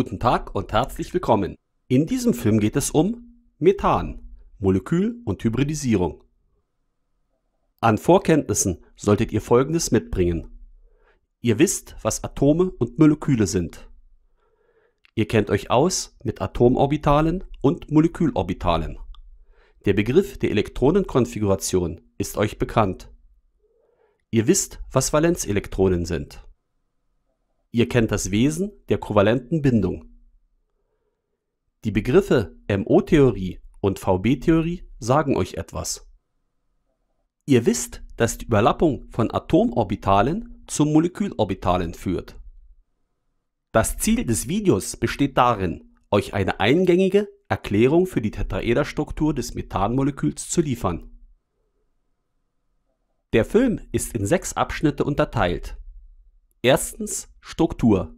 Guten Tag und herzlich willkommen. In diesem Film geht es um Methan, Molekül und Hybridisierung. An Vorkenntnissen solltet ihr Folgendes mitbringen. Ihr wisst, was Atome und Moleküle sind. Ihr kennt euch aus mit Atomorbitalen und Molekülorbitalen. Der Begriff der Elektronenkonfiguration ist euch bekannt. Ihr wisst, was Valenzelektronen sind. Ihr kennt das Wesen der kovalenten Bindung. Die Begriffe MO-Theorie und VB-Theorie sagen euch etwas. Ihr wisst, dass die Überlappung von Atomorbitalen zu Molekülorbitalen führt. Das Ziel des Videos besteht darin, euch eine eingängige Erklärung für die Tetraederstruktur des Methanmoleküls zu liefern. Der Film ist in sechs Abschnitte unterteilt Erstens Struktur.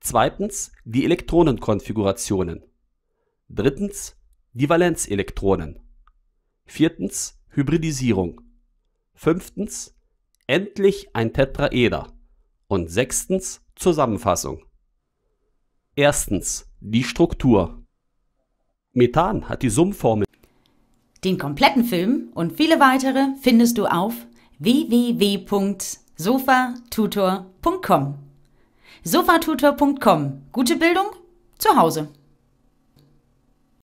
Zweitens die Elektronenkonfigurationen. Drittens die Valenzelektronen. Viertens Hybridisierung. Fünftens endlich ein Tetraeder. Und sechstens Zusammenfassung. Erstens die Struktur. Methan hat die Summformel. Den kompletten Film und viele weitere findest du auf www sofatutor.com. sofatutor.com. Gute Bildung zu Hause.